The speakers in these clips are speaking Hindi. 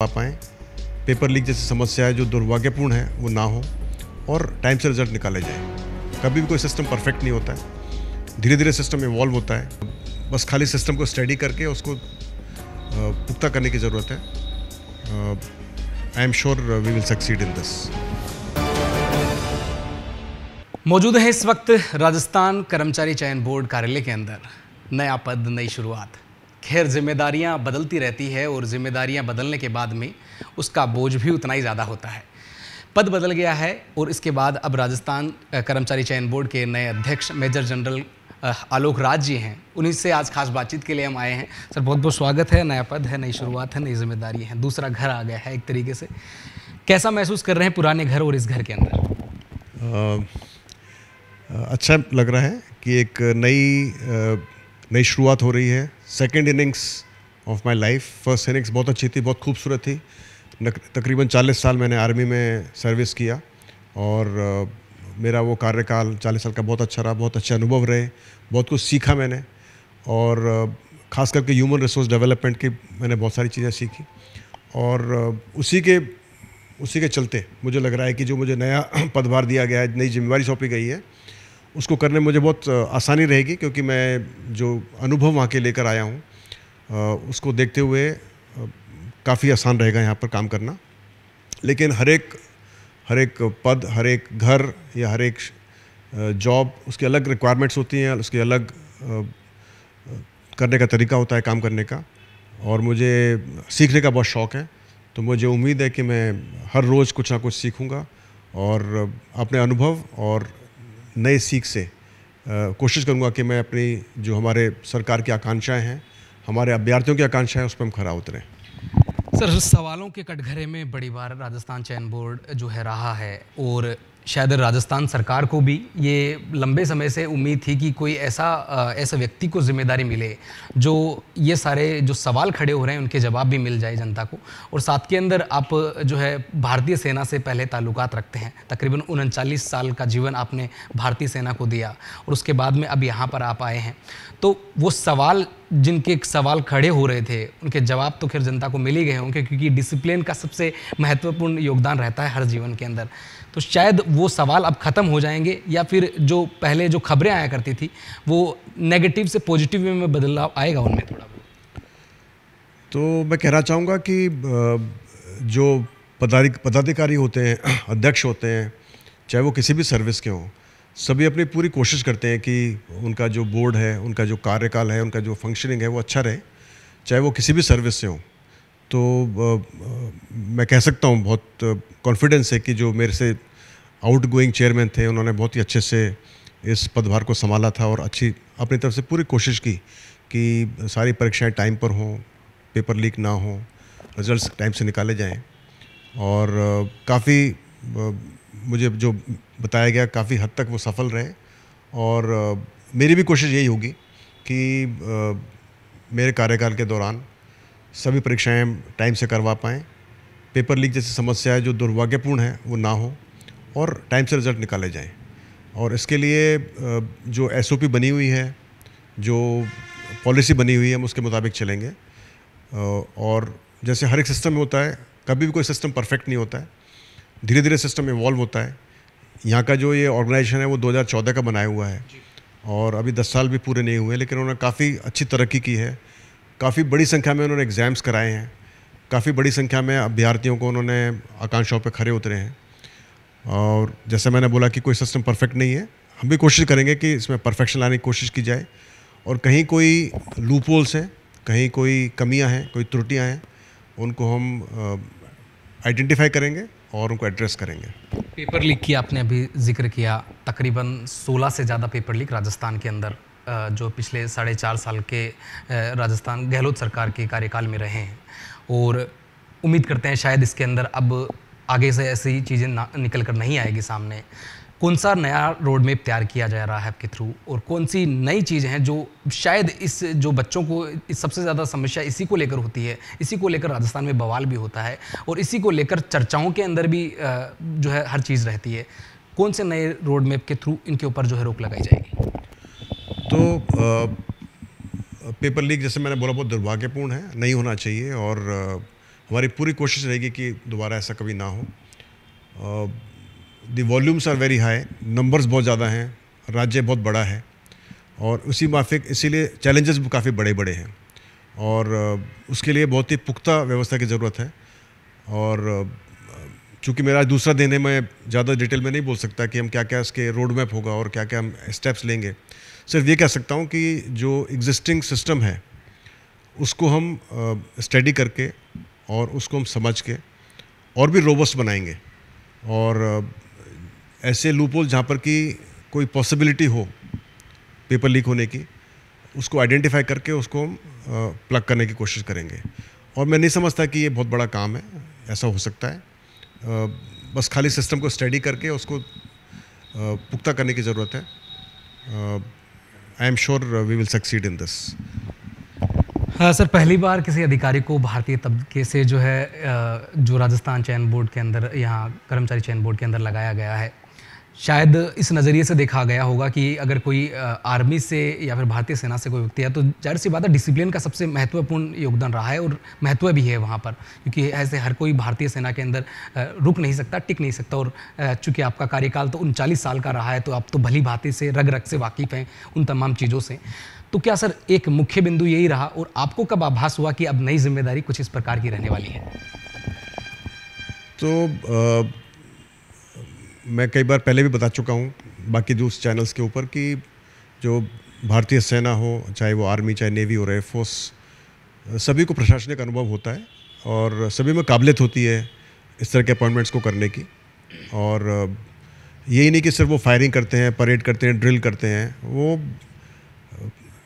पा पाएँ पेपर लीक जैसी समस्या है जो दुर्भाग्यपूर्ण है वो ना हो और टाइम से रिजल्ट निकाले जाए कभी भी कोई सिस्टम परफेक्ट नहीं होता है धीरे धीरे सिस्टम इवॉल्व होता है बस खाली सिस्टम को स्टडी करके उसको पुख्ता करने की ज़रूरत है I am sure we will succeed in this मौजूद है इस वक्त राजस्थान कर्मचारी चयन बोर्ड कार्यालय के अंदर नया पद नई शुरुआत खैर जिम्मेदारियाँ बदलती रहती है और जिम्मेदारियाँ बदलने के बाद में उसका बोझ भी उतना ही ज़्यादा होता है पद बदल गया है और इसके बाद अब राजस्थान कर्मचारी चयन बोर्ड के नए अध्यक्ष मेजर जनरल आलोक राज जी हैं उन्हीं से आज खास बातचीत के लिए हम आए हैं सर बहुत बहुत स्वागत है नया पद है नई शुरुआत है नई जिम्मेदारी है दूसरा घर आ गया है एक तरीके से कैसा महसूस कर रहे हैं पुराने घर और इस घर के अंदर अच्छा लग रहा है कि एक नई नई शुरुआत हो रही है second innings of my life first innings बहुत अच्छी थी बहुत खूबसूरत थी तकरीबन 40 साल मैंने आर्मी में सर्विस किया और मेरा वो कार्यकाल 40 साल का बहुत अच्छा रहा बहुत अच्छे अनुभव रहे बहुत कुछ सीखा मैंने और ख़ास करके ह्यूमन रिसोर्स डेवलपमेंट की मैंने बहुत सारी चीज़ें सीखी और उसी के उसी के चलते मुझे लग रहा है कि जो मुझे नया पदभार दिया गया है नई जिम्मेवारी सौंपी गई है उसको करने में मुझे बहुत आसानी रहेगी क्योंकि मैं जो अनुभव वहाँ के लेकर आया हूँ उसको देखते हुए काफ़ी आसान रहेगा यहाँ पर काम करना लेकिन हर एक हर एक पद हर एक घर या हर एक जॉब उसकी अलग रिक्वायरमेंट्स होती हैं उसके अलग करने का तरीका होता है काम करने का और मुझे सीखने का बहुत शौक़ है तो मुझे उम्मीद है कि मैं हर रोज़ कुछ ना कुछ सीखूँगा और अपने अनुभव और नए सीख से कोशिश करूँगा कि मैं अपनी जो हमारे सरकार की आकांक्षाएँ हैं हमारे अभ्यर्थियों की आकांक्षाएँ हैं उस पर हम खरा उतरें सर सवालों के कटघरे में बड़ी बार राजस्थान चयन बोर्ड जो है रहा है और शायद राजस्थान सरकार को भी ये लंबे समय से उम्मीद थी कि कोई ऐसा ऐसा व्यक्ति को जिम्मेदारी मिले जो ये सारे जो सवाल खड़े हो रहे हैं उनके जवाब भी मिल जाए जनता को और साथ के अंदर आप जो है भारतीय सेना से पहले ताल्लुकात रखते हैं तकरीबन उनचालीस साल का जीवन आपने भारतीय सेना को दिया और उसके बाद में अब यहाँ पर आप आए हैं तो वो सवाल जिनके सवाल खड़े हो रहे थे उनके जवाब तो खैर जनता को मिल ही गए होंगे क्योंकि डिसिप्लिन का सबसे महत्वपूर्ण योगदान रहता है हर जीवन के अंदर तो शायद वो सवाल अब ख़त्म हो जाएंगे या फिर जो पहले जो खबरें आया करती थी वो नेगेटिव से पॉजिटिव में बदलाव आएगा उनमें थोड़ा तो मैं कहना चाहूँगा कि जो पदाधिकारी होते हैं अध्यक्ष होते हैं चाहे वो किसी भी सर्विस के हों सभी अपनी पूरी कोशिश करते हैं कि उनका जो बोर्ड है उनका जो कार्यकाल है उनका जो फंक्शनिंग है वो अच्छा रहे चाहे वो किसी भी सर्विस से हों तो मैं कह सकता हूँ बहुत कॉन्फिडेंस है कि जो मेरे से आउट गोइंग चेयरमैन थे उन्होंने बहुत ही अच्छे से इस पदभार को संभाला था और अच्छी अपनी तरफ से पूरी कोशिश की कि सारी परीक्षाएं टाइम पर हों पेपर लीक ना हो रिजल्ट्स टाइम से निकाले जाएं और काफ़ी मुझे जो बताया गया काफ़ी हद तक वो सफल रहे और मेरी भी कोशिश यही होगी कि मेरे कार्यकाल के दौरान सभी परीक्षाएं टाइम से करवा पाएँ पेपर लीक जैसी समस्याएं जो दुर्भाग्यपूर्ण है वो ना हो और टाइम से रिजल्ट निकाले जाएँ और इसके लिए जो एस बनी हुई है जो पॉलिसी बनी हुई है हम उसके मुताबिक चलेंगे और जैसे हर एक सिस्टम में होता है कभी भी कोई सिस्टम परफेक्ट नहीं होता है धीरे धीरे सिस्टम इवॉल्व होता है यहाँ का जो ये ऑर्गेनाइजेशन है वो 2014 का बनाया हुआ है और अभी 10 साल भी पूरे नहीं हुए लेकिन उन्होंने काफ़ी अच्छी तरक्की की है काफ़ी बड़ी संख्या में उन्होंने एग्ज़ाम्स कराए हैं काफ़ी बड़ी संख्या में अभ्यर्थियों को उन्होंने आकांक्षाओं पर खड़े उतरे हैं और जैसे मैंने बोला कि कोई सिस्टम परफेक्ट नहीं है हम भी कोशिश करेंगे कि इसमें परफेक्शन लाने की कोशिश की जाए और कहीं कोई लूप होल्स हैं कहीं कोई कमियां हैं कोई त्रुटियां हैं उनको हम आइडेंटिफाई करेंगे और उनको एड्रेस करेंगे पेपर लीक की आपने अभी जिक्र किया तकरीबन 16 से ज़्यादा पेपर लीक राजस्थान के अंदर जो पिछले साढ़े चार साल के राजस्थान गहलोत सरकार के कार्यकाल में रहे हैं और उम्मीद करते हैं शायद इसके अंदर अब आगे से ऐसी चीज़ें निकल कर नहीं आएगी सामने कौन सा नया रोड मैप तैयार किया जा रहा है आपके थ्रू और कौन सी नई चीज़ें हैं जो शायद इस जो बच्चों को इस सबसे ज़्यादा समस्या इसी को लेकर होती है इसी को लेकर राजस्थान में बवाल भी होता है और इसी को लेकर चर्चाओं के अंदर भी जो है हर चीज़ रहती है कौन से नए रोड मैप के थ्रू इनके ऊपर जो है रोक लगाई जाएगी तो पेपर लीक जैसे मैंने बोला बहुत दुर्भाग्यपूर्ण है नहीं होना चाहिए और हमारी पूरी कोशिश रहेगी कि दोबारा ऐसा कभी ना हो the volumes are very high numbers बहुत ज़्यादा हैं राज्य बहुत बड़ा है और उसी माफिक इसीलिए चैलेंजेस भी काफ़ी बड़े बड़े हैं और उसके लिए बहुत ही पुख्ता व्यवस्था की ज़रूरत है और चूँकि मेरा आज दूसरा दिन है मैं ज़्यादा डिटेल में नहीं बोल सकता कि हम क्या क्या इसके रोड मैप होगा और क्या क्या हम स्टेप्स लेंगे सिर्फ ये कह सकता हूँ कि जो एग्जिस्टिंग सिस्टम है उसको हम स्टडी करके और उसको हम समझ के और भी रोबस्ट बनाएंगे और ऐसे लूपोल जहाँ पर कि कोई पॉसिबिलिटी हो पेपर लीक होने की उसको आइडेंटिफाई करके उसको हम प्लग करने की कोशिश करेंगे और मैं नहीं समझता कि ये बहुत बड़ा काम है ऐसा हो सकता है बस खाली सिस्टम को स्टडी करके उसको पुख्ता करने की ज़रूरत है I am sure we will succeed in this हाँ सर पहली बार किसी अधिकारी को भारतीय तबके से जो है जो राजस्थान चयन बोर्ड के अंदर यहाँ कर्मचारी चयन बोर्ड के अंदर लगाया गया है शायद इस नज़रिए से देखा गया होगा कि अगर कोई आर्मी से या फिर भारतीय सेना से कोई व्यक्ति है तो जाहिर सी बात है डिसिप्लिन का सबसे महत्वपूर्ण योगदान रहा है और महत्व भी है वहाँ पर क्योंकि ऐसे हर कोई भारतीय सेना के अंदर रुक नहीं सकता टिक नहीं सकता और चूँकि आपका कार्यकाल तो उनचालीस साल का रहा है तो आप तो भली भांति से रग रग से वाकिफ़ हैं उन तमाम चीज़ों से तो क्या सर एक मुख्य बिंदु यही रहा और आपको कब आभास हुआ कि अब नई जिम्मेदारी कुछ इस प्रकार की रहने वाली है तो मैं कई बार पहले भी बता चुका हूँ बाकी दूसरे चैनल्स के ऊपर कि जो भारतीय सेना हो चाहे वो आर्मी चाहे नेवी हो एयरफोर्स सभी को प्रशासनिक अनुभव होता है और सभी में काबिलियत होती है इस तरह के अपॉइंटमेंट्स को करने की और यही नहीं कि सिर्फ वो फायरिंग करते हैं परेड करते हैं ड्रिल करते हैं वो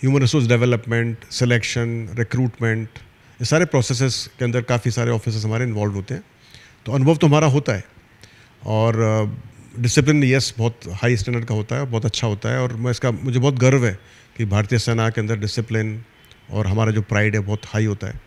human resource development selection recruitment ये सारे प्रोसेसेस के अंदर काफ़ी सारे ऑफिसर्स हमारे इन्वॉल्व होते हैं तो अनुभव तो हमारा होता है और डिसिप्लिन यस बहुत हाई स्टैंडर्ड का होता है बहुत अच्छा होता है और मैं इसका मुझे बहुत गर्व है कि भारतीय सेना के अंदर डिसिप्लिन और हमारा जो प्राइड है बहुत हाई होता है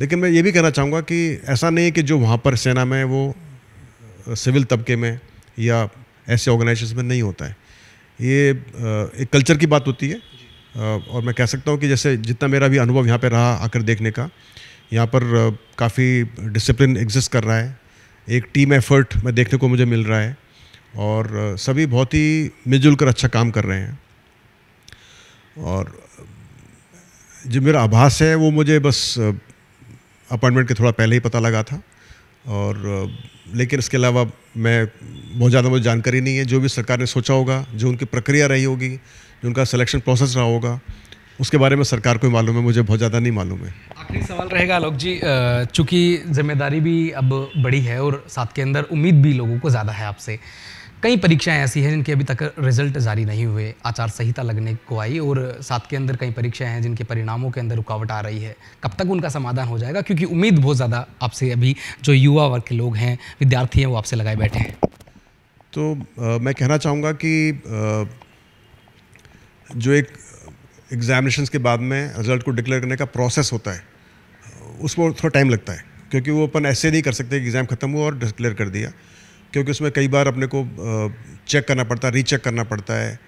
लेकिन मैं ये भी कहना चाहूँगा कि ऐसा नहीं है कि जो वहाँ पर सेना में वो सिविल तबके में या ऐसे ऑर्गेनाइजेशन में नहीं होता है ये एक कल्चर की बात होती है और मैं कह सकता हूँ कि जैसे जितना मेरा भी अनुभव यहाँ पर रहा आकर देखने का यहाँ पर काफ़ी डिसिप्लिन एग्जिस्ट कर रहा है एक टीम एफर्ट में देखने को मुझे मिल रहा है और सभी बहुत ही मिलजुल कर अच्छा काम कर रहे हैं और जो मेरा आभास है वो मुझे बस अपॉइंटमेंट के थोड़ा पहले ही पता लगा था और लेकिन इसके अलावा मैं बहुत ज़्यादा मुझे जानकारी नहीं है जो भी सरकार ने सोचा होगा जो उनकी प्रक्रिया रही होगी जो उनका सिलेक्शन प्रोसेस रहा होगा उसके बारे में सरकार को मालूम है मुझे बहुत ज़्यादा नहीं मालूम है आखिरी सवाल रहेगा आलोक जी चूँकि जिम्मेदारी भी अब बड़ी है और साथ के अंदर उम्मीद भी लोगों को ज़्यादा है आपसे कई परीक्षाएं ऐसी हैं जिनके अभी तक रिजल्ट जारी नहीं हुए आचार संहिता लगने को आई और साथ के अंदर कई परीक्षाएं हैं जिनके परिणामों के अंदर रुकावट आ रही है कब तक उनका समाधान हो जाएगा क्योंकि उम्मीद बहुत ज़्यादा आपसे अभी जो युवा वर्ग के लोग हैं विद्यार्थी हैं वो आपसे लगाए बैठे हैं तो आ, मैं कहना चाहूँगा कि आ, जो एक एग्ज़ामिनेशन के बाद में रिजल्ट को डिक्लेयर करने का प्रोसेस होता है उसमें थोड़ा टाइम लगता है क्योंकि वो अपन ऐसे नहीं कर सकते एग्ज़ाम ख़त्म हुआ और डिक्लेयर कर दिया क्योंकि उसमें कई बार अपने को चेक करना पड़ता है रीचेक करना पड़ता है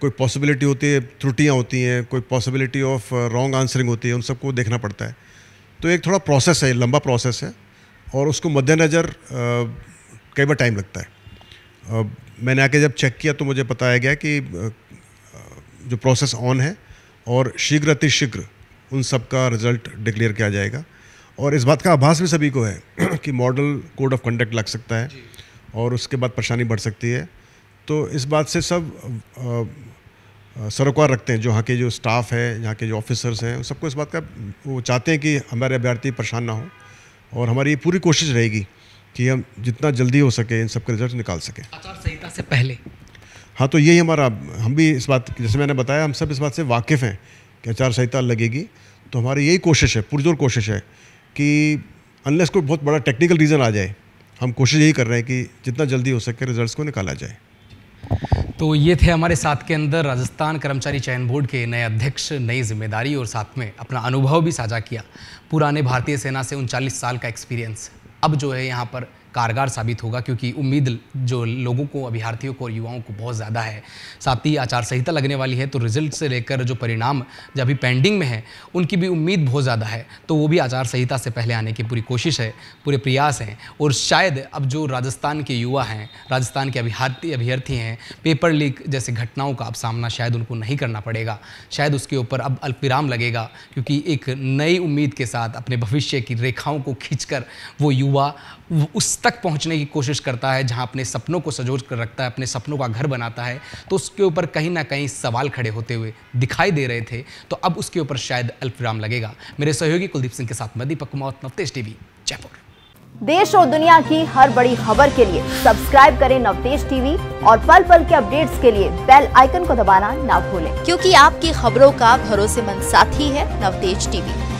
कोई पॉसिबिलिटी होती है त्रुटियाँ होती हैं कोई पॉसिबिलिटी ऑफ रॉन्ग आंसरिंग होती है उन सबको देखना पड़ता है तो एक थोड़ा प्रोसेस है लंबा प्रोसेस है और उसको मद्देनज़र कई बार टाइम लगता है मैंने आके जब चेक किया तो मुझे बताया गया कि जो प्रोसेस ऑन है और शीघ्र अतिशीघ्र उन सब का रिज़ल्ट डिक्लेयर किया जाएगा और इस बात का आभास भी सभी को है कि मॉडल कोड ऑफ कंडक्ट लग सकता है और उसके बाद परेशानी बढ़ सकती है तो इस बात से सब सरोकार रखते हैं जो यहाँ के जो स्टाफ है यहाँ के जो ऑफिसर्स हैं सबको इस बात का वो चाहते हैं कि हमारे अभ्यर्थी परेशान ना हो और हमारी पूरी कोशिश रहेगी कि हम जितना जल्दी हो सके इन सबके रिजल्ट निकाल सकें आचार संहिता से पहले हाँ तो यही हमारा हम भी इस बात जैसे मैंने बताया हम सब इस बात से वाकिफ़ हैं कि आचार संहिता लगेगी तो हमारी यही कोशिश है पुरजोर कोशिश है कि अनलेस कोई बहुत बड़ा टेक्निकल रीज़न आ जाए हम कोशिश यही कर रहे हैं कि जितना जल्दी हो सके रिजल्ट्स को निकाला जाए तो ये थे हमारे साथ के अंदर राजस्थान कर्मचारी चयन बोर्ड के नए अध्यक्ष नई जिम्मेदारी और साथ में अपना अनुभव भी साझा किया पुराने भारतीय सेना से उनचालीस साल का एक्सपीरियंस अब जो है यहाँ पर कारगर साबित होगा क्योंकि उम्मीद जो लोगों को अभ्यार्थियों को और युवाओं को बहुत ज़्यादा है साथ ही आचार संहिता लगने वाली है तो रिजल्ट से लेकर जो परिणाम जो अभी पेंडिंग में है उनकी भी उम्मीद बहुत ज़्यादा है तो वो भी आचार संहिता से पहले आने की पूरी कोशिश है पूरे प्रयास हैं और शायद अब जो राजस्थान के युवा हैं राजस्थान के अभ्यार्थी अभ्यर्थी हैं पेपर लीक जैसे घटनाओं का अब सामना शायद उनको नहीं करना पड़ेगा शायद उसके ऊपर अब अल्पविराम लगेगा क्योंकि एक नई उम्मीद के साथ अपने भविष्य की रेखाओं को खींचकर वो युवा उस तक पहुंचने की कोशिश करता है जहां अपने सपनों को सजो कर रखता है अपने सपनों का घर बनाता है तो उसके ऊपर कहीं ना कहीं सवाल खड़े होते हुए दिखाई दे रहे थे तो अब उसके ऊपर शायद अल्पविराम लगेगा मेरे सहयोगी कुलदीप सिंह के साथ मैं दीपक कुमार नवतेज टीवी जयपुर देश और दुनिया की हर बड़ी खबर के लिए सब्सक्राइब करें नवतेज टीवी और पल पल के अपडेट्स के लिए बेल आइकन को दबाना ना भूलें क्योंकि आपकी खबरों का भरोसेमंद साथी है नवतेज टीवी